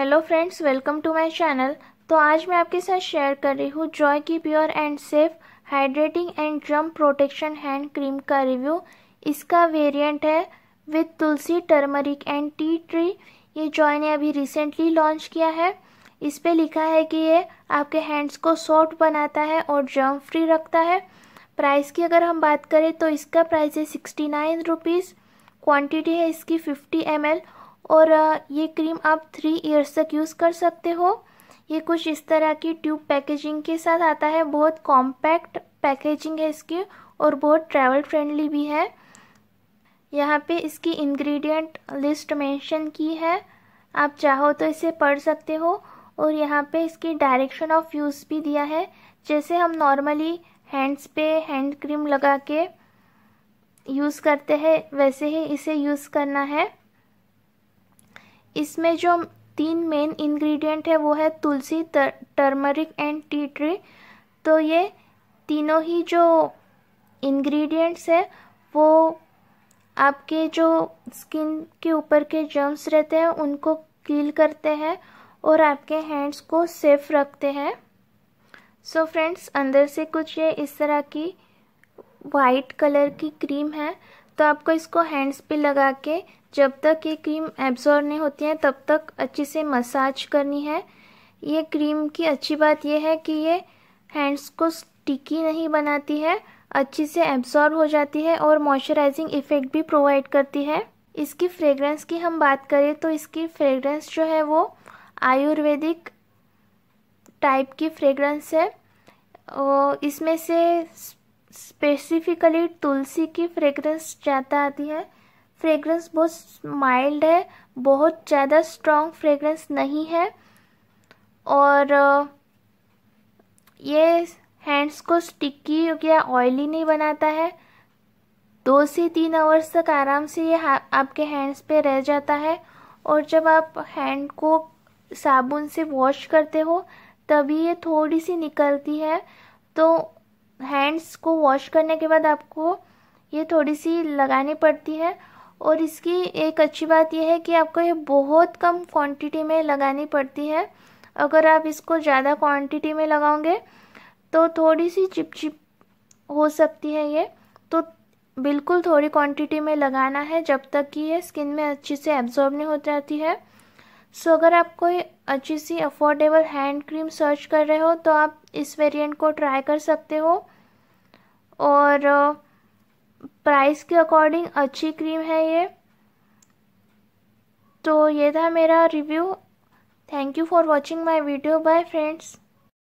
hello friends welcome to my channel तो आज मैं आपके साथ शेयर कर रही हूँ जॉय की pure and safe hydrating and germ protection hand cream का रिव्यू इसका वेरिएंट है with tulsi turmeric and tea tree ये जॉय ने अभी रिसेंटली लॉन्च किया है इस पर लिखा है कि ये आपके हैंड्स को सॉफ्ट बनाता है और जम फ्री रखता है प्राइस की अगर हम बात करें तो इसका प्राइस है सिक्सटी नाइन रुपीज़ क्वान्टिटी है इसकी फिफ्टी एम एल और ये क्रीम आप थ्री ईयर्स तक यूज़ कर सकते हो ये कुछ इस तरह की ट्यूब पैकेजिंग के साथ आता है बहुत कॉम्पैक्ट पैकेजिंग है इसकी और बहुत ट्रैवल फ्रेंडली भी है यहाँ पे इसकी इंग्रेडिएंट लिस्ट मेंशन की है आप चाहो तो इसे पढ़ सकते हो और यहाँ पे इसकी डायरेक्शन ऑफ यूज़ भी दिया है जैसे हम नॉर्मली हैंड्स पे हैंड क्रीम लगा के यूज़ करते हैं वैसे ही इसे यूज़ करना है इसमें जो तीन मेन इंग्रेडिएंट है वो है tulsi turmeric and tea tree तो ये तीनों ही जो इंग्रेडिएंट्स है वो आपके जो स्किन के ऊपर के जर्म्स रहते हैं उनको कील करते हैं और आपके हैंड्स को सेफ रखते हैं सो so फ्रेंड्स अंदर से कुछ ये इस तरह की वाइट कलर की क्रीम है तो आपको इसको हैंड्स पे लगा के जब तक ये क्रीम एब्जॉर्ब नहीं होती है तब तक अच्छे से मसाज करनी है ये क्रीम की अच्छी बात यह है कि ये हैंड्स को स्टिकी नहीं बनाती है अच्छी से एब्जॉर्ब हो जाती है और मॉइस्चराइजिंग इफ़ेक्ट भी प्रोवाइड करती है इसकी फ्रेगरेंस की हम बात करें तो इसकी फ्रेगरेंस जो है वो आयुर्वेदिक टाइप की फ्रेगरेंस है इसमें से स्पेसिफिकली तुलसी की फ्रेगरेंस ज़्यादा आती है फ्रेगरेंस बहुत माइल्ड है बहुत ज़्यादा स्ट्रॉन्ग फ्रेगरेंस नहीं है और ये हैंड्स को स्टिकी या ऑयली नहीं बनाता है दो से तीन आवर्स तक आराम से ये आपके हैंड्स पे रह जाता है और जब आप हैंड को साबुन से वॉश करते हो तभी ये थोड़ी सी निकलती है तो हैंड्स को वॉश करने के बाद आपको ये थोड़ी सी लगानी पड़ती है और इसकी एक अच्छी बात यह है कि आपको ये बहुत कम क्वांटिटी में लगानी पड़ती है अगर आप इसको ज़्यादा क्वांटिटी में लगाओगे तो थोड़ी सी चिपचिप हो सकती है ये तो बिल्कुल थोड़ी क्वांटिटी में लगाना है जब तक कि ये स्किन में अच्छे से एब्जॉर्ब नहीं हो जाती है सो so, अगर आप कोई अच्छी सी अफोर्डेबल हैंड क्रीम सर्च कर रहे हो तो आप इस वेरिएंट को ट्राई कर सकते हो और प्राइस के अकॉर्डिंग अच्छी क्रीम है ये तो ये था मेरा review thank you for watching my video bye friends